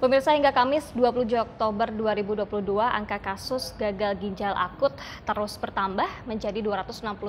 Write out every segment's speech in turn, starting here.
Pemirsa hingga Kamis 20 Oktober 2022 angka kasus gagal ginjal akut terus bertambah menjadi 269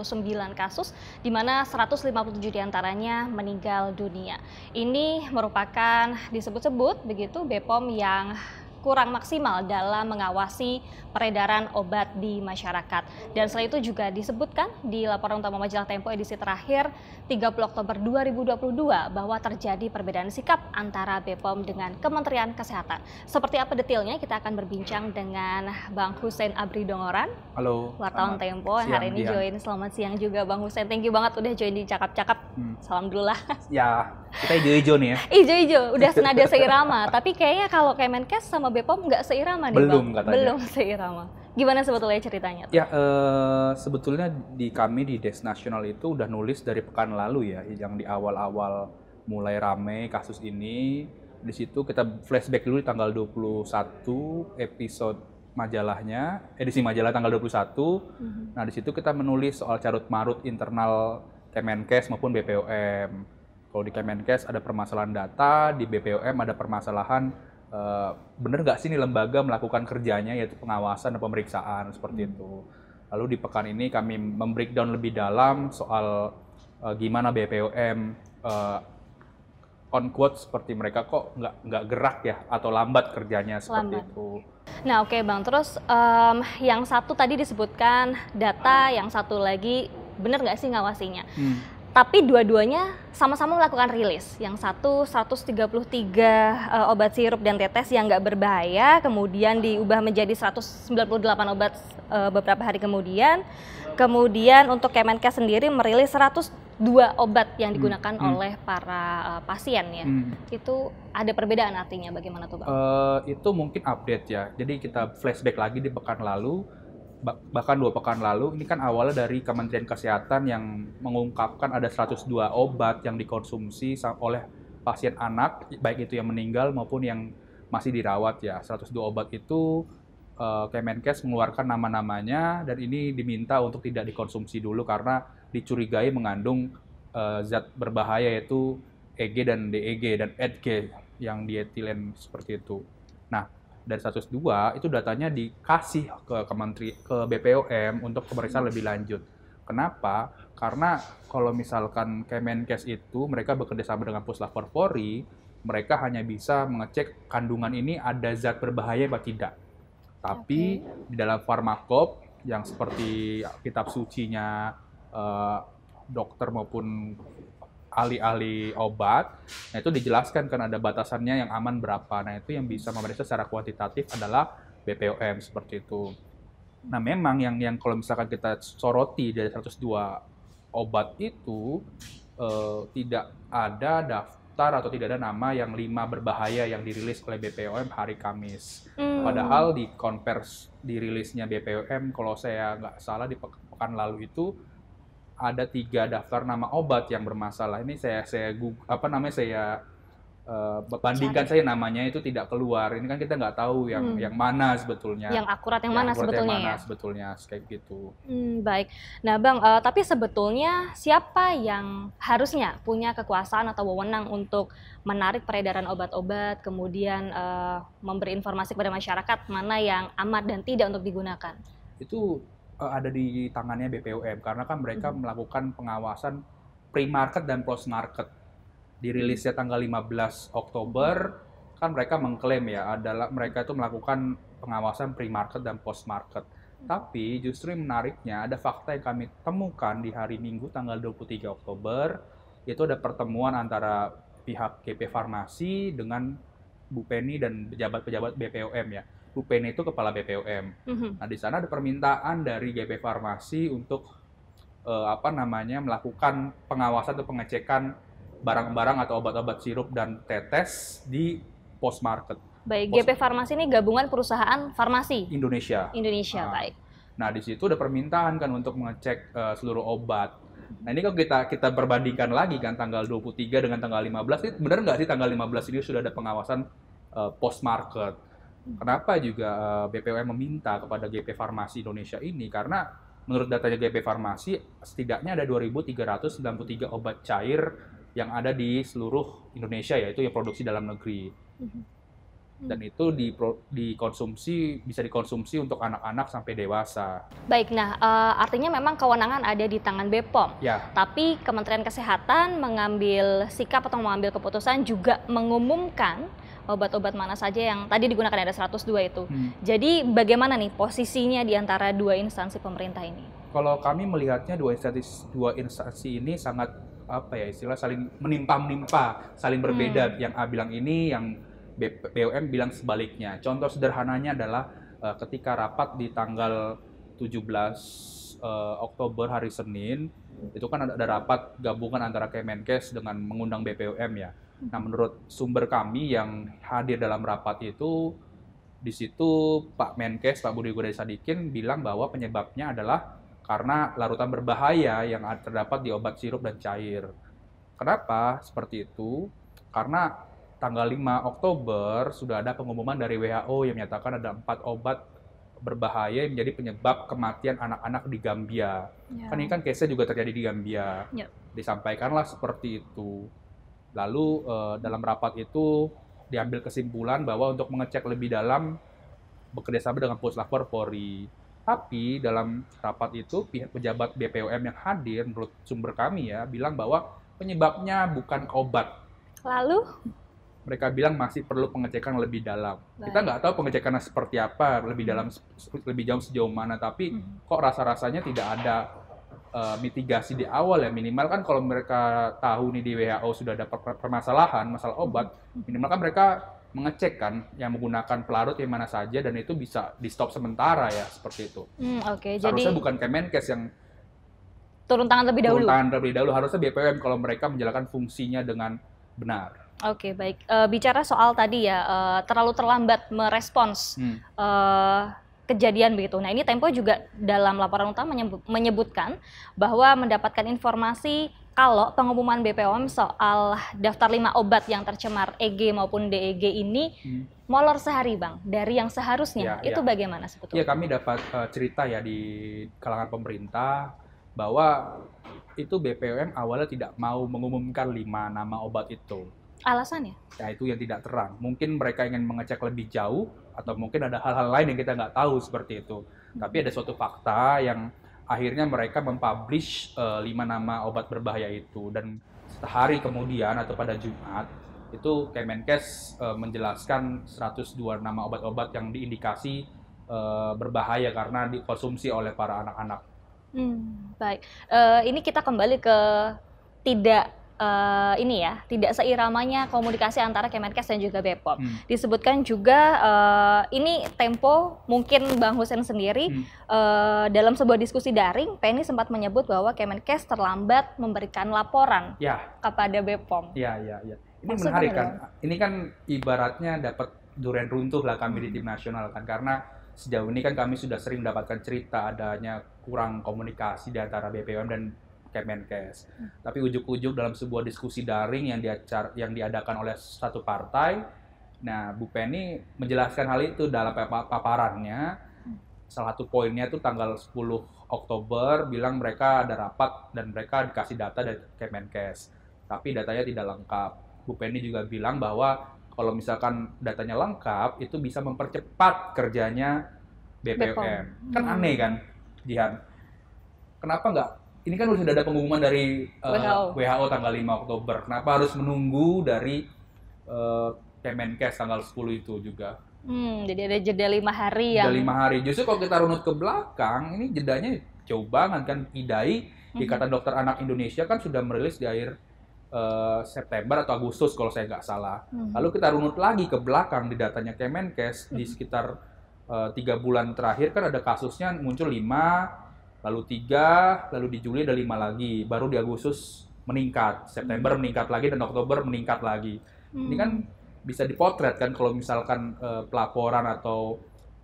kasus di mana 157 diantaranya meninggal dunia. Ini merupakan disebut-sebut begitu BPOM yang kurang maksimal dalam mengawasi peredaran obat di masyarakat. Dan selain itu juga disebutkan di laporan utama majalah Tempo edisi terakhir 30 Oktober 2022 bahwa terjadi perbedaan sikap antara BPOM dengan Kementerian Kesehatan. Seperti apa detailnya kita akan berbincang dengan Bang Hussein Abri Dongoran. Halo. Wartawan Tempo yang hari ini dia. join. Selamat siang juga Bang Hussein. Thank you banget udah join di cakap-cakap. Hmm. Salam dulu lah. Ya, kita hijau-hijau nih ya. Hijau-hijau, udah senada seirama. Tapi kayaknya kalau Kemenkes sama BPOM nggak seirama nih Belum Bang. katanya. Belum seirama Kamal. Gimana sebetulnya ceritanya? Tuh? Ya, uh, sebetulnya di kami di Des Nasional itu udah nulis dari pekan lalu ya, yang di awal-awal mulai rame kasus ini. Di situ kita flashback dulu di tanggal 21 episode majalahnya, edisi majalah tanggal 21. Mm -hmm. Nah, di situ kita menulis soal carut marut internal Kemenkes maupun BPOM. Kalau di Kemenkes ada permasalahan data, di BPOM ada permasalahan Eh, bener benar nggak sih ini lembaga melakukan kerjanya yaitu pengawasan dan pemeriksaan seperti hmm. itu. Lalu di pekan ini kami membreakdown lebih dalam soal uh, gimana BPOM uh, eh, on quote seperti mereka kok nggak nggak gerak ya atau lambat kerjanya seperti lambat. itu. Nah oke okay, bang, terus um, yang satu tadi disebutkan data, ah. yang satu lagi benar nggak sih ngawasinya? Hmm tapi dua-duanya sama-sama melakukan rilis. Yang satu 133 uh, eh, obat sirup dan tetes yang nggak berbahaya, kemudian diubah menjadi 198 obat uh, beberapa hari kemudian. Kemudian untuk Kemenkes sendiri merilis 102 obat yang hmm, digunakan hmm. oleh para uh, pasien ya. Hmm. Itu ada perbedaan artinya bagaimana tuh, Bang? Uh, itu mungkin update ya. Jadi kita flashback lagi di pekan lalu bahkan dua pekan lalu ini kan awalnya dari Kementerian Kesehatan yang mengungkapkan ada 102 obat yang dikonsumsi oleh pasien anak baik itu yang meninggal maupun yang masih dirawat ya 102 obat itu eh, Kemenkes mengeluarkan nama-namanya dan ini diminta untuk tidak dikonsumsi dulu karena dicurigai mengandung eh, zat berbahaya yaitu EG dan DEG dan EDG yang dietilen seperti itu dari 102 itu datanya dikasih ke kementeri ke BPOM untuk pemeriksaan lebih lanjut. Kenapa? Karena kalau misalkan Kemenkes itu mereka bekerja sama dengan Puslapor Polri, mereka hanya bisa mengecek kandungan ini ada zat berbahaya atau tidak. Tapi okay. di dalam farmakop yang seperti kitab sucinya uh, dokter maupun ahli-ahli obat. Nah, itu dijelaskan karena ada batasannya yang aman berapa. Nah, itu yang bisa memeriksa secara kuantitatif adalah BPOM seperti itu. Nah, memang yang yang kalau misalkan kita soroti dari 102 obat itu eh, tidak ada daftar atau tidak ada nama yang lima berbahaya yang dirilis oleh BPOM hari Kamis. Hmm. Padahal di konvers dirilisnya BPOM kalau saya nggak salah di pekan lalu itu ada tiga daftar nama obat yang bermasalah. Ini saya saya apa namanya saya uh, bandingkan saya namanya itu tidak keluar. Ini kan kita nggak tahu yang hmm. yang mana sebetulnya. Yang akurat yang, yang mana akurat sebetulnya. Yang mana ya? sebetulnya kayak gitu. Hmm, baik. Nah, Bang, uh, tapi sebetulnya siapa yang harusnya punya kekuasaan atau wewenang untuk menarik peredaran obat-obat kemudian uh, memberi informasi kepada masyarakat mana yang aman dan tidak untuk digunakan? Itu Eh, ada di tangannya BPOM karena kan mereka hmm. melakukan pengawasan pre-market dan post-market. Dirilisnya tanggal 15 Oktober, kan mereka mengklaim ya adalah mereka itu melakukan pengawasan pre-market dan post-market. Tapi justru menariknya ada fakta yang kami temukan di hari Minggu tanggal 23 Oktober, yaitu ada pertemuan antara pihak GP Farmasi dengan Bu Penny dan pejabat-pejabat BPOM ya. Bupen itu kepala BPOM. mm Nah di sana ada permintaan dari GP Farmasi untuk uh, apa namanya melakukan pengawasan atau pengecekan barang-barang atau obat-obat sirup dan tetes di post market. Baik, GP Farmasi ini gabungan perusahaan farmasi Indonesia. Indonesia, nah, baik. Nah di situ ada permintaan kan untuk mengecek uh, seluruh obat. Nah ini kalau kita kita perbandingkan lagi kan tanggal 23 dengan tanggal 15, ini benar nggak sih tanggal 15 ini sudah ada pengawasan uh, post market? Kenapa juga eh, BPOM meminta kepada GP Farmasi Indonesia ini? Karena menurut datanya GP Farmasi, setidaknya ada 2.393 obat cair yang ada di seluruh Indonesia, yaitu yang produksi dalam negeri. Mm-hmm. Dan itu dikonsumsi bisa dikonsumsi untuk anak-anak sampai dewasa. Baik, nah eh, artinya memang kewenangan ada di tangan BPOM. Ya. Tapi Kementerian Kesehatan mengambil sikap atau mengambil keputusan juga mengumumkan obat-obat mana saja yang tadi digunakan ada 102 itu. Hmm. Jadi bagaimana nih posisinya di antara dua instansi pemerintah ini? Kalau kami melihatnya dua instansi dua instansi ini sangat apa ya istilah saling menimpa-menimpa, saling berbeda. Hmm. Yang A bilang ini, yang BUM bilang sebaliknya. Contoh sederhananya adalah uh, ketika rapat di tanggal 17 uh, eh, Oktober hari Senin, itu kan ada rapat gabungan antara Kemenkes dengan mengundang BPOM ya. Nah, menurut sumber kami yang hadir dalam rapat itu, di situ Pak Menkes, Pak Budi Gunadi Sadikin bilang bahwa penyebabnya adalah karena larutan berbahaya yang terdapat di obat sirup dan cair. Kenapa seperti itu? Karena tanggal 5 Oktober sudah ada pengumuman dari WHO yang menyatakan ada empat obat berbahaya yang menjadi penyebab kematian anak-anak di Gambia. Ya. Kan ini kan case juga terjadi di Gambia. Ya. Disampaikanlah seperti itu. Lalu eh, dalam rapat itu diambil kesimpulan bahwa untuk mengecek lebih dalam bekerjasama dengan Puslapor Polri. Tapi dalam rapat itu pihak pejabat BPOM yang hadir menurut sumber kami ya bilang bahwa penyebabnya bukan obat. Lalu mereka bilang masih perlu pengecekan lebih dalam. Baik. Kita nggak tahu pengecekannya seperti apa, lebih dalam hmm. lebih jauh sejauh mana, tapi hmm. kok rasa-rasanya tidak ada uh, mitigasi di awal ya minimal kan kalau mereka tahu nih di WHO sudah ada permasalahan masalah obat hmm. minimal kan mereka mengecek kan yang menggunakan pelarut yang mana saja dan itu bisa di stop sementara ya seperti itu. Hmm, Oke. Okay, Harusnya bukan Kemenkes yang turun tangan lebih dahulu. Turun tangan lebih dahulu harusnya BPOM kalau mereka menjalankan fungsinya dengan benar. Oke okay, baik. Uh, bicara soal tadi ya uh, terlalu terlambat merespons. Hmm. Uh, kejadian begitu. Nah ini Tempo juga dalam laporan utama menyebutkan bahwa mendapatkan informasi kalau pengumuman BPOM soal daftar lima obat yang tercemar EG maupun DEG ini hmm. molor sehari bang dari yang seharusnya ya, itu ya. bagaimana sebetulnya? Ya kami dapat uh, cerita ya di kalangan pemerintah bahwa itu BPOM awalnya tidak mau mengumumkan lima nama obat itu. Alasannya? Nah itu yang tidak terang. Mungkin mereka ingin mengecek lebih jauh atau mungkin ada hal-hal lain yang kita nggak tahu seperti itu. Tapi hmm. ada suatu fakta yang akhirnya mereka mempublish uh, lima nama obat berbahaya itu dan sehari kemudian atau pada Jumat itu Kemenkes uh, menjelaskan 102 nama obat-obat yang diindikasi uh, berbahaya karena dikonsumsi oleh para anak-anak. Hmm, baik, uh, ini kita kembali ke tidak uh, ini ya, tidak seiramanya komunikasi antara Kemenkes dan juga Bepom. Hmm. Disebutkan juga uh, ini Tempo mungkin Bang Hussein sendiri hmm. uh, dalam sebuah diskusi daring, Penny sempat menyebut bahwa Kemenkes terlambat memberikan laporan ya. kepada Bepom. Ya, ya, ya. Ini Maksud menarik kan? Dong? Ini kan ibaratnya dapat durian runtuh lah kami hmm. di tim nasional kan karena sejauh ini kan kami sudah sering mendapatkan cerita adanya kurang komunikasi di antara BPOM dan Kemenkes. Hmm. Tapi ujuk-ujuk dalam sebuah diskusi daring yang diacar yang diadakan oleh satu partai, nah Bu Penny menjelaskan hal itu dalam paparannya. Hmm. Salah satu poinnya itu tanggal 10 Oktober bilang mereka ada rapat dan mereka dikasih data dari Kemenkes. Tapi datanya tidak lengkap. Bu Penny juga bilang bahwa kalau misalkan datanya lengkap itu bisa mempercepat kerjanya BPOM. BPOM. Kan aneh hmm. kan, Jihan? Kenapa nggak ini kan sudah ada pengumuman dari uh, eh, WHO. WHO tanggal 5 Oktober. Kenapa harus menunggu dari uh, Kemenkes tanggal 10 itu juga? Hmm, jadi ada jeda lima hari ya. Jeda lima hari. Justru kalau kita runut ke belakang, ini jedanya jauh banget kan. IDAI, mm-hmm. Dokter Anak Indonesia kan sudah merilis di akhir uh, September atau Agustus kalau saya nggak salah. Mm-hmm. Lalu kita runut lagi ke belakang di datanya Kemenkes mm-hmm. di mhm. sekitar tiga bulan terakhir kan ada kasusnya muncul lima lalu tiga, lalu di Juli ada lima lagi, baru di Agustus meningkat, September hmm. meningkat lagi dan Oktober meningkat lagi. Hmm. Ini kan hmm. bisa dipotret kan kalau misalkan uh, pelaporan atau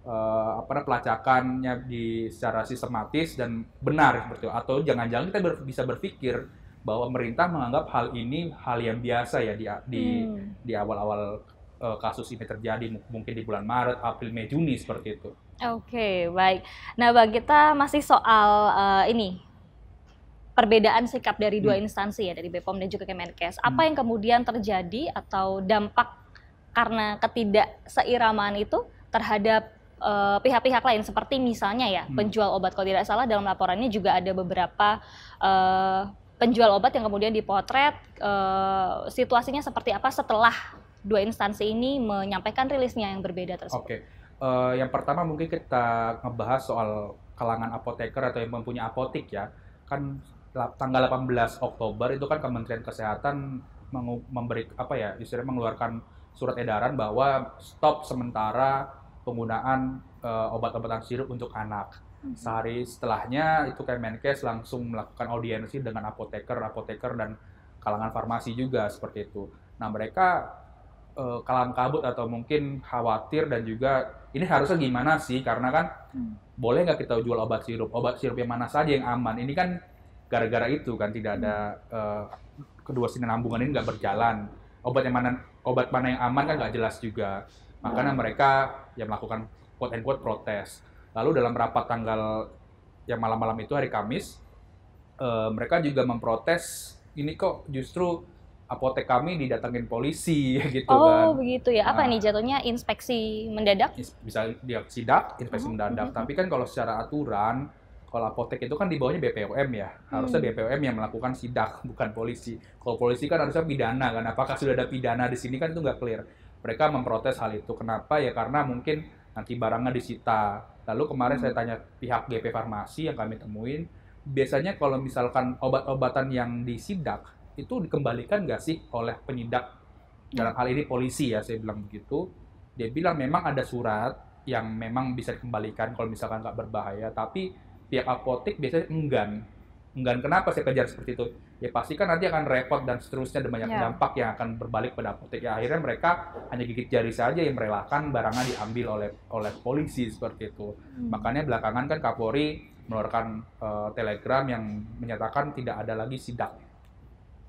uh, apa pelacakannya di secara sistematis dan benar seperti itu. Atau jangan-jangan kita ber, bisa berpikir bahwa pemerintah menganggap hal ini hal yang biasa ya di di hmm. di awal-awal uh, kasus ini terjadi mungkin di bulan Maret, April, Mei, Juni seperti itu. Oke, okay, baik. Nah, Bang, kita masih soal uh, ini perbedaan sikap dari dua hmm. instansi ya dari BPOM dan juga Kemenkes. Hmm. Apa hmm. yang kemudian terjadi atau dampak karena ketidakseiraman itu terhadap eh, pihak-pihak uh, lain seperti misalnya ya hmm. penjual obat kalau tidak salah dalam laporannya juga ada beberapa uh, penjual obat yang kemudian dipotret uh, situasinya seperti apa setelah dua instansi ini menyampaikan rilisnya yang berbeda tersebut. Okay uh, yang pertama mungkin kita ngebahas soal kalangan apoteker atau yang mempunyai apotik ya. Kan tanggal 18 Oktober itu kan Kementerian Kesehatan memberi apa ya, istilahnya mengeluarkan surat edaran bahwa stop sementara penggunaan uh, obat-obatan sirup untuk anak. Mhm. Sehari setelahnya itu Kemenkes langsung melakukan audiensi dengan apoteker, apoteker dan kalangan farmasi juga seperti itu. Nah, mereka uh, eh, kalam kabut atau mungkin khawatir dan juga ini harusnya gimana sih karena kan hmm. boleh nggak kita jual obat sirup obat sirup yang mana saja yang aman ini kan gara-gara itu kan tidak ada uh, kedua sinambungan ini nggak berjalan obat yang mana obat mana yang aman kan nggak jelas juga makanya hmm. mereka yang melakukan quote and quote protes lalu dalam rapat tanggal yang malam-malam itu hari Kamis uh, mereka juga memprotes ini kok justru apotek kami didatengin polisi ya gitu oh, kan. Oh begitu ya. Apa nah, nih jatuhnya inspeksi mendadak? Bisa dia sidak, inspeksi oh, mendadak. Uh-huh, uh-huh. Tapi kan kalau secara aturan kalau apotek itu kan di bawahnya BPOM ya. Harusnya hmm. BPOM yang melakukan sidak, bukan polisi. Kalau polisi kan harusnya pidana kan. Apakah sudah ada pidana di sini kan itu nggak clear. Mereka memprotes hal itu. Kenapa? Ya karena mungkin nanti barangnya disita. Lalu kemarin hmm. saya tanya pihak GP Farmasi yang kami temuin, biasanya kalau misalkan obat-obatan yang disidak, itu dikembalikan nggak sih oleh penyidak dalam ya. hal ini polisi ya saya bilang begitu dia bilang memang ada surat yang memang bisa dikembalikan kalau misalkan nggak berbahaya tapi pihak apotek biasanya enggan enggan kenapa saya kejar seperti itu ya pasti kan nanti akan repot dan seterusnya ada banyak yeah. dampak yang akan berbalik pada apotek ya akhirnya mereka hanya gigit jari saja yang merelakan barangnya diambil oleh oleh polisi seperti itu hmm. makanya belakangan kan Kapolri mengeluarkan uh, telegram yang menyatakan tidak ada lagi sidak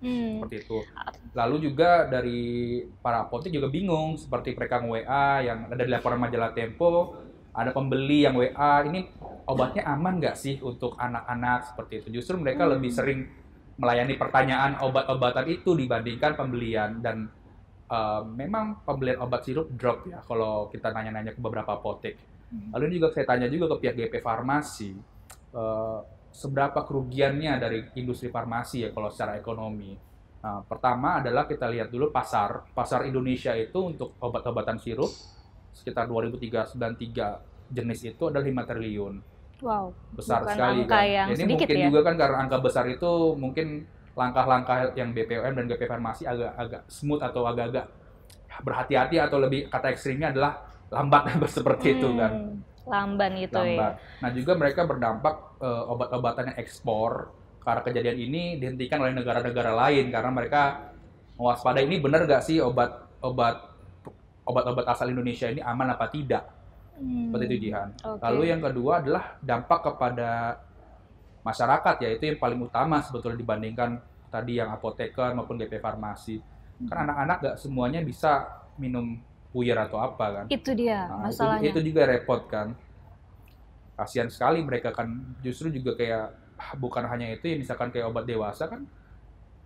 Hmm. Seperti itu. Ah. Lalu juga dari para apotek juga bingung seperti mereka WA yang ada di laporan majalah Tempo, ada pembeli yang WA ini obatnya aman nggak sih untuk anak-anak seperti itu. Justru mereka hmm. lebih sering melayani pertanyaan obat-obatan itu dibandingkan pembelian dan uh, memang pembelian obat sirup drop ya kalau kita nanya-nanya ke beberapa apotek. Hmm. Lalu ini juga saya tanya juga ke pihak GP Farmasi uh, seberapa kerugiannya dari industri farmasi ya kalau secara ekonomi. Nah, pertama adalah kita lihat dulu pasar. Pasar Indonesia itu untuk obat-obatan sirup sekitar 2393 jenis itu adalah 5 triliun. Wow. Besar bukan sekali angka kan. Yang Ini mungkin ya? juga kan karena angka besar itu mungkin langkah-langkah yang BPOM dan GP Farmasi agak-agak smooth atau agak-agak berhati-hati atau lebih kata ekstrimnya adalah lambat seperti hmm. itu kan. Hmm lamban itu, ya. Nah juga mereka berdampak uh, obat-obatan yang ekspor karena kejadian ini dihentikan oleh negara-negara lain karena mereka waspada ini benar nggak sih obat obat obat-obat asal Indonesia ini aman apa tidak hmm. seperti itu Jihan. Okay. Lalu yang kedua adalah dampak kepada masyarakat yaitu yang paling utama sebetulnya dibandingkan tadi yang apoteker maupun GP farmasi. Kan hmm. Kan anak-anak nggak semuanya bisa minum puyer atau apa kan. Itu dia nah, masalahnya. Itu, itu juga repot kan. Kasihan sekali mereka kan justru juga kayak ah, bukan hanya itu ya misalkan kayak obat dewasa kan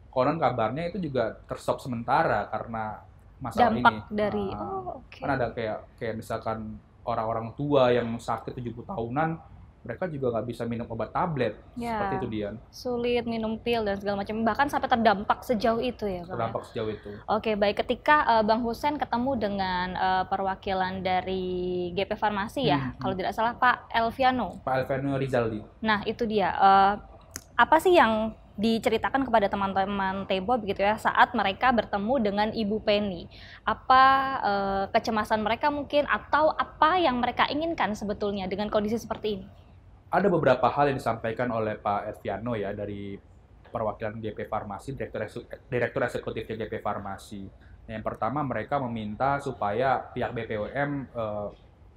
konon kabarnya itu juga terstop sementara karena masalah Dampak ini. dari nah, oh, okay. kan ada kayak kayak misalkan orang-orang tua yang sakit 70 tahunan mereka juga nggak bisa minum obat tablet ya, seperti itu Dian. Sulit minum pil dan segala macam bahkan sampai terdampak sejauh itu ya Bang. Ya? Terdampak sejauh itu. Oke, baik ketika uh, Bang Husen ketemu dengan uh, perwakilan dari GP Farmasi ya, hmm, hmm. kalau tidak salah Pak Elviano. Pak Elviano Rizaldi. Nah, itu dia. Uh, apa sih yang diceritakan kepada teman-teman Tebo begitu ya saat mereka bertemu dengan Ibu Penny. Apa e, kecemasan mereka mungkin atau apa yang mereka inginkan sebetulnya dengan kondisi seperti ini? ada beberapa hal yang disampaikan oleh Pak Eviano ya dari perwakilan GP Farmasi, Direktur, Direktur Eksekutif GP Farmasi. Nah, yang pertama mereka meminta supaya pihak BPOM eh,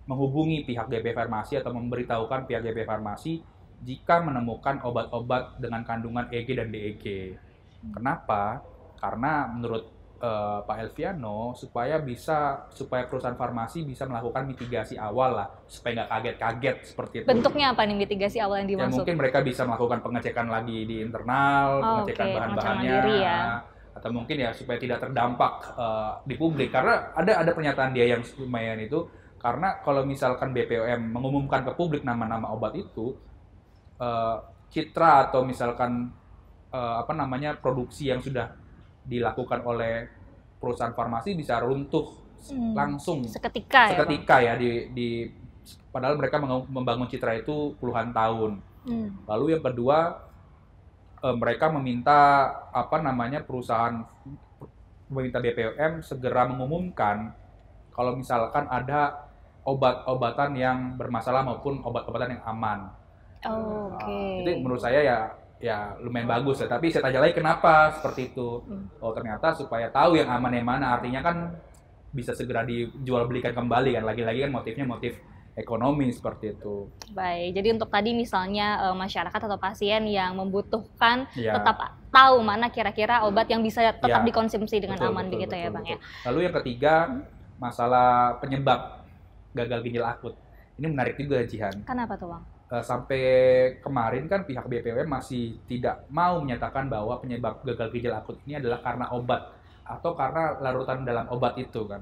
menghubungi pihak GP Farmasi atau memberitahukan pihak GP Farmasi jika menemukan obat-obat dengan kandungan EG dan DEG. Hmm. Kenapa? Karena menurut uh, Pak Elviano supaya bisa supaya perusahaan farmasi bisa melakukan mitigasi awal lah supaya nggak kaget-kaget seperti itu. Bentuknya apa nih mitigasi awal yang ya, dimaksud? Ya mungkin mereka bisa melakukan pengecekan lagi di internal, oh, pengecekan okay. bahan-bahannya. Ya. Atau mungkin ya supaya tidak terdampak uh, di publik karena ada ada pernyataan dia yang lumayan itu karena kalau misalkan BPOM mengumumkan ke publik nama-nama obat itu uh, citra atau misalkan apa namanya produksi yang sudah dilakukan oleh perusahaan farmasi bisa runtuh hmm. langsung seketika ya, seketika ya, ya di, di padahal mereka membangun citra itu puluhan tahun hmm. lalu yang kedua eh, mereka meminta apa namanya perusahaan meminta BPOM segera mengumumkan kalau misalkan ada obat-obatan yang bermasalah maupun obat-obatan yang aman. Oh, nah, Oke. Okay. Jadi menurut saya ya ya lumayan bagus ya Tapi saya tanya lagi kenapa seperti itu. Hmm. Oh ternyata supaya tahu yang aman yang mana. Artinya kan bisa segera dijual belikan kembali kan. Lagi-lagi kan motifnya motif ekonomi seperti itu. Baik, jadi untuk tadi misalnya eh, masyarakat atau pasien yang membutuhkan ya. tetap tahu mana kira-kira obat yang bisa tetap ya. dikonsumsi dengan betul, aman begitu ya, Bang ya. Lalu yang ketiga, masalah penyebab gagal ginjal akut. Ini menarik juga Jihan. Kenapa tuh, Bang? Eh, sampai kemarin kan pihak BPOM masih tidak mau menyatakan bahwa penyebab gagal ginjal akut ini adalah karena obat atau karena larutan dalam obat itu kan.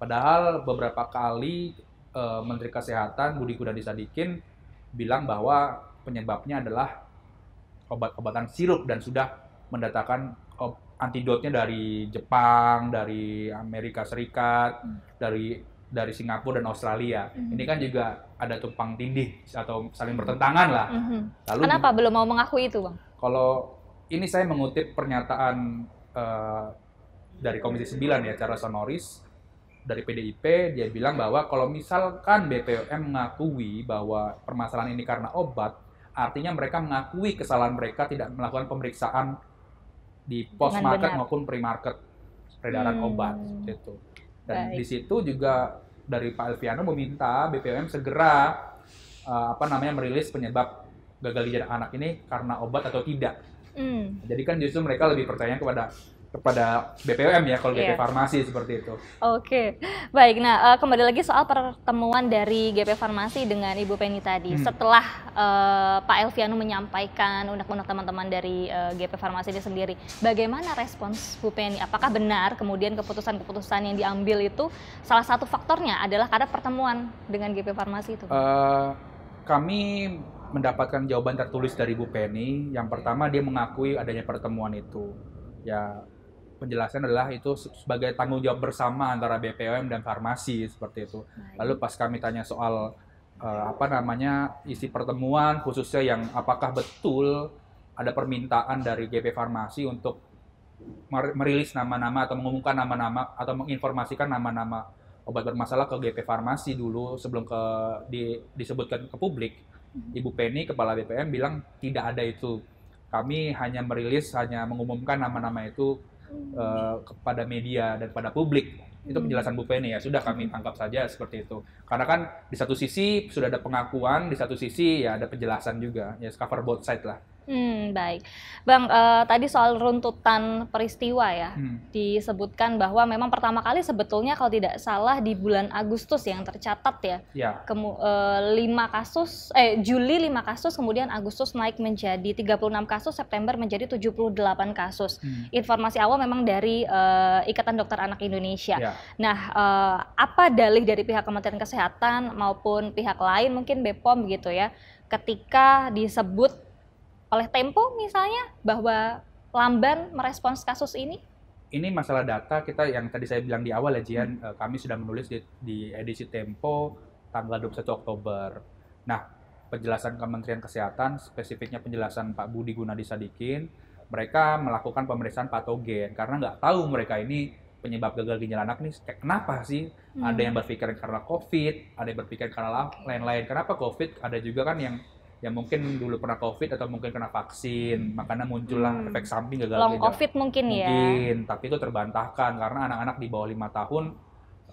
Padahal beberapa kali e, Menteri Kesehatan Budi Gunadi Sadikin bilang bahwa penyebabnya adalah obat-obatan sirup dan sudah mendatangkan antidotnya dari Jepang, dari Amerika Serikat, hmm. dari dari Singapura dan Australia. Mm-hmm. Ini kan juga ada tumpang tindih atau saling bertentangan lah. Mm-hmm. Lalu Kenapa belum mau mengakui itu, Bang? Kalau ini saya mengutip pernyataan uh, dari Komisi 9 ya Charles Sonoris dari PDIP dia bilang bahwa kalau misalkan BPOM mengakui bahwa permasalahan ini karena obat, artinya mereka mengakui kesalahan mereka tidak melakukan pemeriksaan di post market maupun pre market peredaran hmm. obat itu. Dan di situ juga dari Pak Elviano meminta BPOM segera uh, apa namanya merilis penyebab gagal ginjal anak ini karena obat atau tidak. Mm. Jadi kan justru mereka lebih percaya kepada kepada BPOM ya kalau GP yeah. Farmasi seperti itu. Oke, okay. baik. Nah eh, kembali lagi soal pertemuan dari GP Farmasi dengan Ibu Penny tadi. Hmm. Setelah uh, Pak Elviano menyampaikan undang-undang teman-teman dari uh, eh, GP Farmasi ini sendiri, bagaimana respons Bu Penny? Apakah benar kemudian keputusan-keputusan yang diambil itu salah satu faktornya adalah karena pertemuan dengan GP Farmasi itu? Uh, kami mendapatkan jawaban tertulis dari Bu Penny. Yang pertama dia mengakui adanya pertemuan itu. Ya penjelasan adalah itu sebagai tanggung jawab bersama antara BPOM dan farmasi seperti itu. Lalu pas kami tanya soal uh, apa namanya isi pertemuan khususnya yang apakah betul ada permintaan dari GP Farmasi untuk merilis nama-nama atau mengumumkan nama-nama atau menginformasikan nama-nama obat bermasalah ke GP Farmasi dulu sebelum ke di, disebutkan ke publik. Hmm. Ibu Penny kepala BPM bilang tidak ada itu. Kami hanya merilis hanya mengumumkan nama-nama itu uh, kepada media dan kepada publik itu penjelasan Bu Penny ya sudah kami tangkap saja seperti itu karena kan di satu sisi sudah ada pengakuan di satu sisi ya ada penjelasan juga ya cover both side lah Hmm, baik. Bang, uh, tadi soal runtutan peristiwa ya, hmm. disebutkan bahwa memang pertama kali sebetulnya kalau tidak salah di bulan Agustus yang tercatat ya, ya. Kemu, uh, lima kasus, eh Juli 5 kasus, kemudian Agustus naik menjadi 36 kasus, September menjadi 78 kasus. Hmm. Informasi awal memang dari uh, Ikatan Dokter Anak Indonesia. Ya. Nah, uh, apa dalih dari pihak Kementerian Kesehatan maupun pihak lain, mungkin BPOM gitu ya, ketika disebut oleh Tempo misalnya bahwa lamban merespons kasus ini? Ini masalah data kita yang tadi saya bilang di awal ya Jian, hmm. Eh, kami sudah menulis di, di edisi Tempo tanggal 21 Oktober. Nah, penjelasan Kementerian Kesehatan, spesifiknya penjelasan Pak Budi Gunadi Sadikin, mereka melakukan pemeriksaan patogen karena nggak tahu mereka ini penyebab gagal ginjal anak nih kenapa sih hmm. ada yang berpikir karena covid ada yang berpikir karena lain-lain kenapa covid ada juga kan yang ya mungkin dulu pernah covid atau mungkin kena vaksin makanya muncullah hmm. efek samping gagal long covid mungkin, mungkin ya mungkin tapi itu terbantahkan karena anak-anak di bawah lima tahun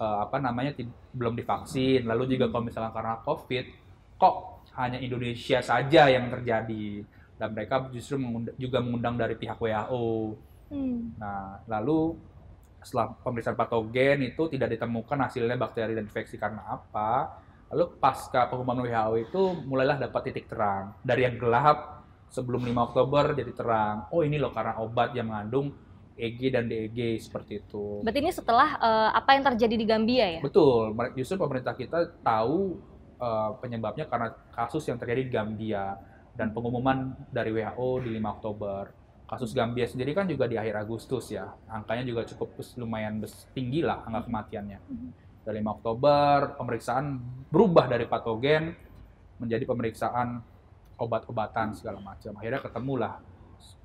uh, apa namanya belum divaksin lalu juga kalau misalnya karena covid kok hanya Indonesia saja yang terjadi dan mereka justru mengundang, juga mengundang dari pihak WHO hmm. nah lalu setelah pemeriksaan patogen itu tidak ditemukan hasilnya bakteri dan infeksi karena apa Lalu pasca pengumuman WHO itu mulailah dapat titik terang. Dari yang gelap sebelum 5 Oktober jadi terang. Oh ini loh karena obat yang mengandung EG dan DEG seperti itu. Berarti ini setelah uh, apa yang terjadi di Gambia ya? Betul, justru pemerintah kita tahu uh, penyebabnya karena kasus yang terjadi di Gambia dan pengumuman dari WHO di 5 Oktober. Kasus Gambia sendiri kan juga di akhir Agustus ya, angkanya juga cukup lumayan tinggi lah angka kematiannya. Mm -hmm dari 5 Oktober pemeriksaan berubah dari patogen menjadi pemeriksaan obat-obatan segala macam. Akhirnya ketemulah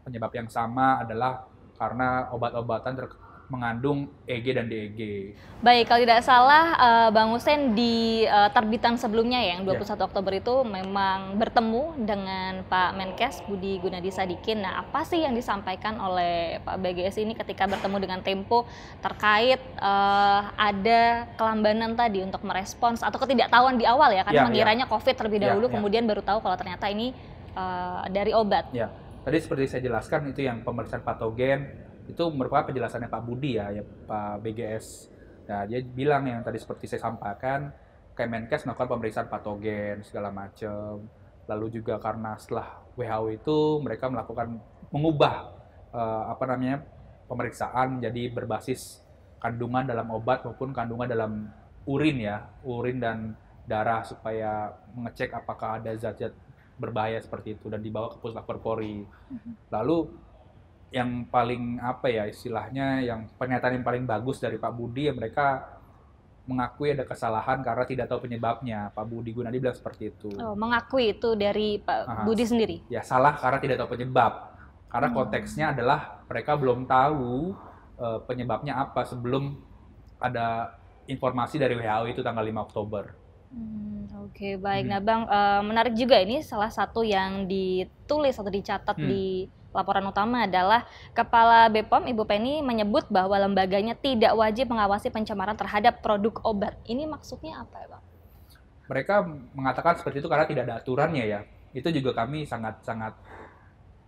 penyebab yang sama adalah karena obat-obatan ter mengandung EG dan DEG. Baik, kalau tidak salah uh, Bang Hussein di uh, terbitan sebelumnya ya, yang 21 ya. yeah. Oktober itu memang bertemu dengan Pak Menkes Budi Gunadi Sadikin. Nah, apa sih yang disampaikan oleh Pak BGS ini ketika bertemu dengan Tempo terkait uh, ada kelambanan tadi untuk merespons atau ketidaktahuan di awal ya, karena yeah, ya. mengiranya yeah. COVID terlebih ya, dahulu, yeah, kemudian baru tahu kalau ternyata ini uh, dari obat. Yeah. Tadi seperti saya jelaskan itu yang pemeriksaan patogen, itu merupakan penjelasannya Pak Budi ya, ya Pak BGS. Nah, dia bilang yang tadi seperti saya sampaikan, Kemenkes melakukan pemeriksaan patogen segala macam. Lalu juga karena setelah WHO itu mereka melakukan mengubah eh, apa namanya pemeriksaan jadi berbasis kandungan dalam obat maupun kandungan dalam urin ya, urin dan darah supaya mengecek apakah ada zat-zat berbahaya seperti itu dan dibawa ke puslapor Polri. Mm-hmm. Lalu yang paling apa ya istilahnya yang pernyataan yang paling bagus dari Pak Budi ya mereka mengakui ada kesalahan karena tidak tahu penyebabnya Pak Budi Gunadi bilang seperti itu oh, mengakui itu dari Pak Aha. Budi sendiri ya salah karena tidak tahu penyebab karena hmm. konteksnya adalah mereka belum tahu uh, penyebabnya apa sebelum ada informasi dari WHO itu tanggal 5 Oktober Hmm, Oke, okay, baik. Hmm. Nah, Bang, uh, menarik juga ini salah satu yang ditulis atau dicatat hmm. di Laporan utama adalah Kepala BPOM Ibu Penny menyebut bahwa lembaganya tidak wajib mengawasi pencemaran terhadap produk obat. Ini maksudnya apa ya Bang? Mereka mengatakan seperti itu karena tidak ada aturannya ya. Itu juga kami sangat-sangat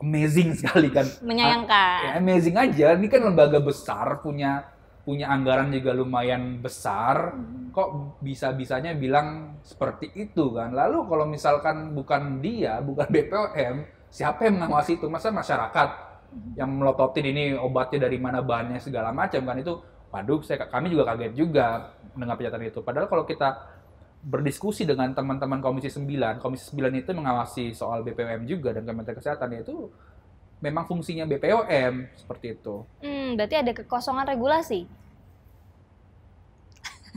amazing sekali kan. Menyayangkan. Ya, amazing aja. Ini kan lembaga besar punya punya anggaran juga lumayan besar, hmm. kok bisa-bisanya bilang seperti itu kan. Lalu kalau misalkan bukan dia, bukan BPOM, siapa yang mengawasi itu masa masyarakat yang melototin ini obatnya dari mana bahannya segala macam kan itu waduh saya kami juga kaget juga mendengar pernyataan itu padahal kalau kita berdiskusi dengan teman-teman Komisi 9. Komisi 9 itu mengawasi soal BPOM juga dan Kementerian Kesehatan ya itu memang fungsinya BPOM seperti itu. Hmm, berarti ada kekosongan regulasi.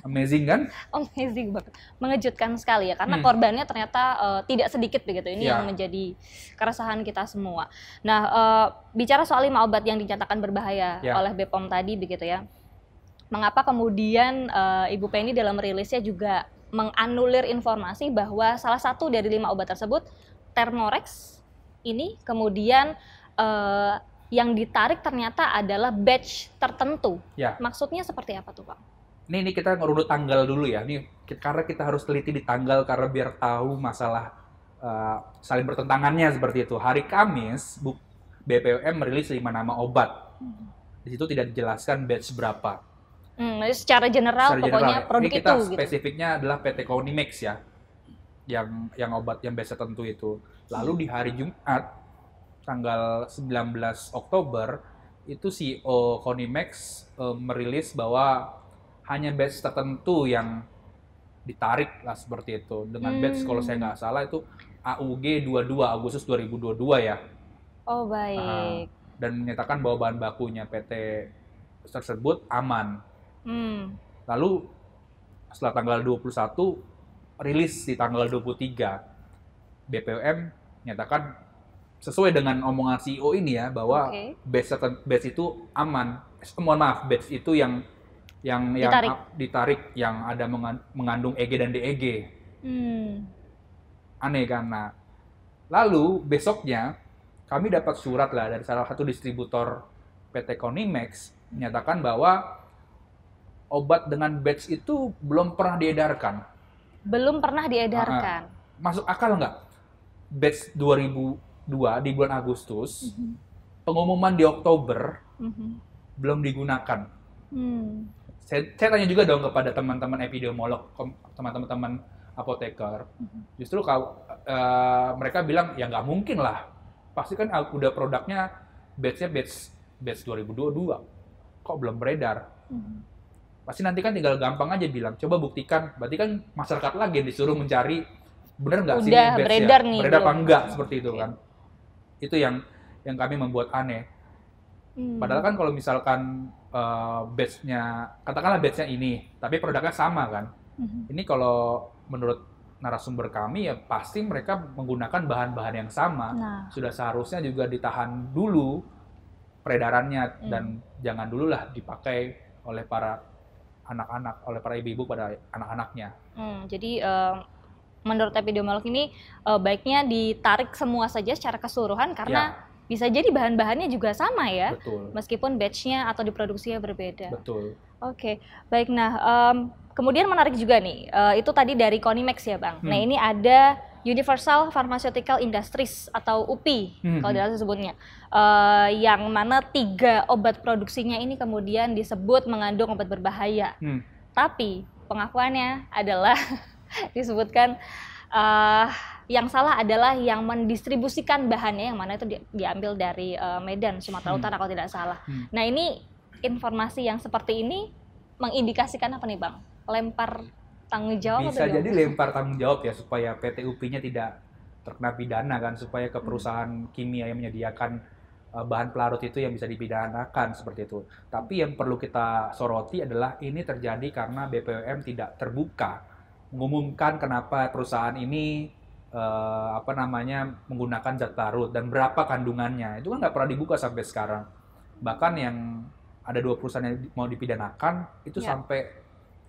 Amazing kan? Amazing banget, mengejutkan sekali ya karena hmm. korbannya ternyata uh, tidak sedikit begitu. Ini yeah. yang menjadi keresahan kita semua. Nah, uh, bicara soal lima obat yang dinyatakan berbahaya yeah. oleh Bepom tadi begitu ya. Mengapa kemudian uh, Ibu Penny dalam rilisnya juga menganulir informasi bahwa salah satu dari lima obat tersebut Termorex ini kemudian uh, yang ditarik ternyata adalah batch tertentu. Ya. Maksudnya seperti apa tuh, Pak? ini ini kita ngerunut tanggal dulu ya. Ini karena kita harus teliti di tanggal karena biar tahu masalah uh, saling bertentangannya seperti itu. Hari Kamis BPOM merilis lima nama obat. Hmm. Di situ tidak dijelaskan batch berapa. Hmm, secara general secara pokoknya general, ya. produk ini kita itu gitu. spesifiknya gitu. adalah PT Konimex ya. Yang yang obat yang biasa tentu itu. Lalu di hari Jumat tanggal 19 Oktober itu CEO Konimex uh, eh, merilis bahwa hanya batch tertentu yang ditarik lah seperti itu dengan hmm. batch kalau saya nggak salah itu AUG 22 Agustus 2022 ya. Oh ah, baik. Uh, dan menyatakan bahwa bahan bakunya PT tersebut aman. Hmm. Lalu setelah tanggal 21 rilis di tanggal 23 BPOM menyatakan sesuai dengan omongan CEO ini ya bahwa okay. batch, batch itu aman. Eh, mohon maaf, batch itu yang yang yang ditarik, up, ditarik yang ada mengandung EG dan DEG. Hmm. Aneh karena lalu besoknya kami dapat surat lah dari salah satu distributor PT Konimax menyatakan bahwa obat dengan batch itu belum pernah diedarkan. Belum pernah diedarkan. Uh, masuk akal nggak? Batch 2002 di bulan Agustus, mm -hmm. pengumuman di Oktober mm -hmm. belum digunakan. Hmm saya, saya tanya juga dong kepada teman-teman epidemiolog, teman-teman apoteker. Mm-hmm. Justru kalau uh, eh, mereka bilang ya nggak mungkin lah, pasti kan ah, udah produknya batchnya batch batch 2022, kok belum beredar. Mm-hmm. Pasti nanti kan tinggal gampang aja bilang, coba buktikan. Berarti kan masyarakat lagi yang disuruh mencari bener nggak sih batch beredar ya? nih beredar apa enggak seperti itu kan. Itu yang yang kami membuat aneh. Hmm. Padahal kan kalau misalkan uh, eh, nya katakanlah batch-nya ini, tapi produknya sama kan. Mm-hmm. Ini kalau menurut narasumber kami ya pasti mereka menggunakan bahan-bahan yang sama. Nah. Sudah seharusnya juga ditahan dulu peredarannya mm. dan jangan dulu lah dipakai oleh para anak-anak, oleh para ibu-ibu pada anak-anaknya. Mm, jadi um menurut epidemiolog ini uh, baiknya ditarik semua saja secara keseluruhan karena ya bisa jadi bahan-bahannya juga sama ya, Betul. meskipun batchnya atau diproduksinya berbeda. Betul. Oke, okay. baik. Nah, um, kemudian menarik juga nih, uh, itu tadi dari Konimax ya bang. Nah, hmm. Nah ini ada Universal Pharmaceutical Industries atau UPI hmm. kalau hmm. dalam sebutnya, uh, yang mana tiga obat produksinya ini kemudian disebut mengandung obat berbahaya. Hmm. Tapi pengakuannya adalah disebutkan uh, yang salah adalah yang mendistribusikan bahannya yang mana itu di, diambil dari uh, Medan Sumatera hmm. Utara kalau tidak salah. Hmm. Nah ini informasi yang seperti ini mengindikasikan apa nih bang? Lempar tanggung jawab bisa jadi lempar tanggung jawab ya supaya PT UP-nya tidak terkena pidana kan supaya ke hmm. perusahaan kimia yang menyediakan eh, bahan pelarut itu yang bisa dipidanakan seperti itu. Tapi yang perlu kita soroti adalah ini terjadi karena BPOM tidak terbuka mengumumkan kenapa perusahaan ini eh, apa namanya menggunakan zat larut dan berapa kandungannya itu kan nggak pernah dibuka sampai sekarang bahkan yang ada dua perusahaan yang mau dipidanakan itu yeah. sampai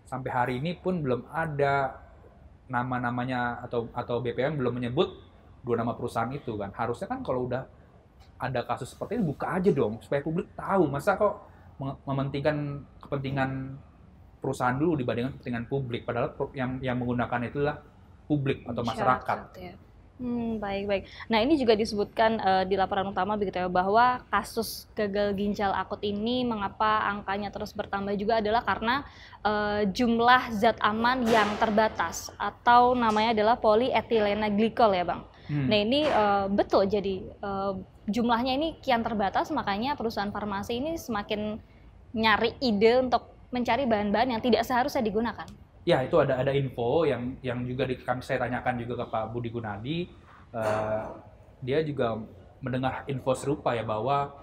sampai hari ini pun belum ada nama-namanya atau atau BPM belum menyebut dua nama perusahaan itu kan harusnya kan kalau udah ada kasus seperti ini buka aja dong supaya publik tahu masa kok mementingkan kepentingan perusahaan dulu dibandingkan kepentingan publik padahal yang yang menggunakan itulah publik atau masyarakat. Ya. Hmm, baik baik. Nah ini juga disebutkan uh, di laporan utama begitu ya bahwa kasus gagal ginjal akut ini mengapa angkanya terus bertambah juga adalah karena uh, jumlah zat aman yang terbatas atau namanya adalah polietilena glikol ya bang. Hmm. Nah ini uh, betul jadi uh, jumlahnya ini kian terbatas makanya perusahaan farmasi ini semakin nyari ide untuk mencari bahan-bahan yang tidak seharusnya digunakan ya itu ada ada info yang yang juga di, kami saya tanyakan juga ke Pak Budi Gunadi uh, dia juga mendengar info serupa ya bahwa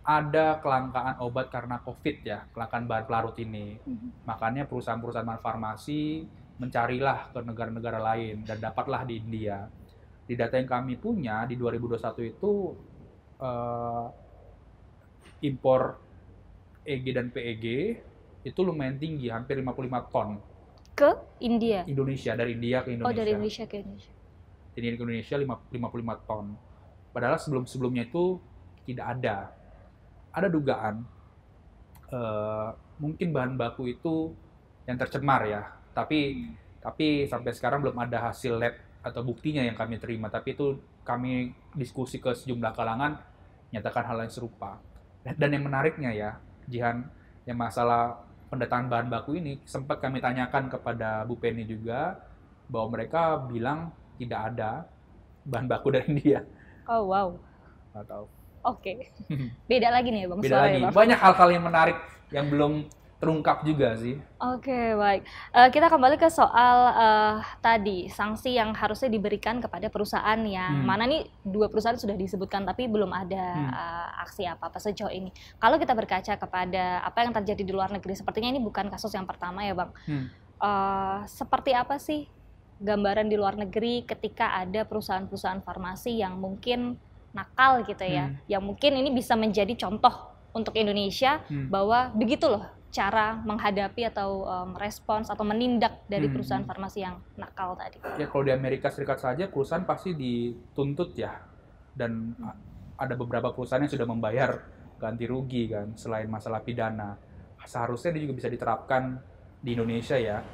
ada kelangkaan obat karena COVID ya kelangkaan bahan pelarut ini mm-hmm. makanya perusahaan-perusahaan farmasi mencarilah ke negara-negara lain dan dapatlah di India di data yang kami punya di 2021 itu uh, impor EG dan PEG itu lumayan tinggi hampir 55 ton ke India. Indonesia dari India ke Indonesia. Oh, dari Indonesia ke Indonesia. Jadi ke Indonesia lima ton. Padahal sebelum-sebelumnya itu tidak ada. Ada dugaan uh, mungkin bahan baku itu yang tercemar ya. Tapi tapi sampai sekarang belum ada hasil lab atau buktinya yang kami terima. Tapi itu kami diskusi ke sejumlah kalangan nyatakan hal yang serupa. Dan yang menariknya ya, Jihan, yang masalah pendataan bahan baku ini sempat kami tanyakan kepada Bu Penny juga bahwa mereka bilang tidak ada bahan baku dari India. Oh wow. Atau. tahu. Oke. Okay. Hmm. Beda lagi nih ya, Bang Beda ya, lagi. Bang. Banyak hal-hal yang menarik yang belum terungkap juga sih. Oke, okay, baik. Uh, kita kembali ke soal uh, tadi sanksi yang harusnya diberikan kepada perusahaan yang hmm. mana nih dua perusahaan sudah disebutkan tapi belum ada hmm. uh, aksi apa-apa sejauh ini. Kalau kita berkaca kepada apa yang terjadi di luar negeri, sepertinya ini bukan kasus yang pertama ya, Bang. Hmm. Uh, seperti apa sih gambaran di luar negeri ketika ada perusahaan-perusahaan farmasi yang mungkin nakal gitu ya, hmm. yang mungkin ini bisa menjadi contoh untuk Indonesia hmm. bahwa begitu loh cara menghadapi atau merespons um, atau menindak dari hmm. perusahaan hmm. farmasi yang nakal tadi. Ya kalau di Amerika Serikat saja perusahaan pasti dituntut ya dan hmm. ada beberapa perusahaan yang sudah membayar ganti rugi kan selain masalah pidana. Seharusnya dia juga bisa diterapkan di Indonesia ya.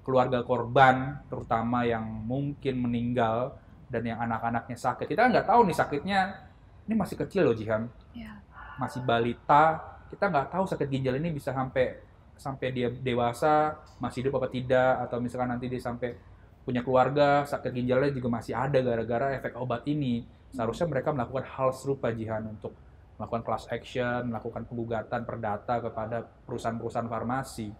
Keluarga korban terutama yang mungkin meninggal dan yang anak-anaknya sakit. Kita kan nggak tahu nih sakitnya ini masih kecil loh Jihan. Ya. Masih balita kita nggak tahu sakit ginjal ini bisa sampai sampai dia dewasa masih hidup apa tidak atau misalkan nanti dia sampai punya keluarga sakit ginjalnya juga masih ada gara-gara efek obat ini seharusnya mereka melakukan hal serupa jihan untuk melakukan class action melakukan penggugatan perdata kepada perusahaan-perusahaan farmasi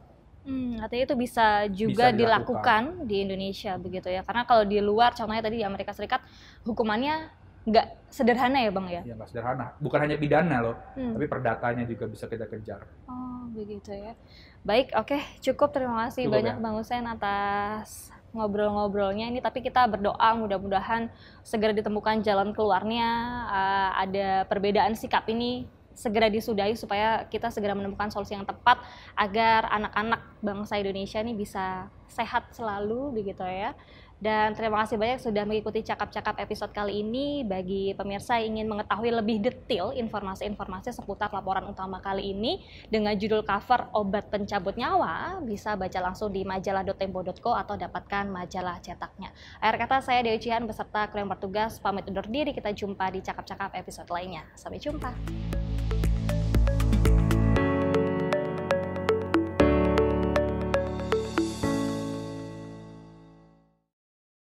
Hmm, artinya itu bisa juga bisa dilakukan. dilakukan di Indonesia begitu ya. Karena kalau di luar contohnya tadi di Amerika Serikat hukumannya nggak sederhana ya bang ya? Iya nggak sederhana. Bukan hanya pidana loh, hmm. tapi perdatanya juga bisa kita kejar. Oh begitu ya. Baik, oke okay. cukup terima kasih cukup, banyak ya. bang Usen atas ngobrol-ngobrolnya ini. Tapi kita berdoa mudah-mudahan segera ditemukan jalan keluarnya. Uh, ada perbedaan sikap ini segera disudahi supaya kita segera menemukan solusi yang tepat agar anak-anak bangsa Indonesia ini bisa sehat selalu begitu ya dan terima kasih banyak sudah mengikuti cakap-cakap episode kali ini. Bagi pemirsa yang ingin mengetahui lebih detail informasi-informasi seputar laporan utama kali ini dengan judul cover Obat Pencabut Nyawa, bisa baca langsung di majalah.tempo.co atau dapatkan majalah cetaknya. Akhir kata saya Dewi Cihan beserta kru yang bertugas pamit undur diri. Kita jumpa di cakap-cakap episode lainnya. Sampai jumpa.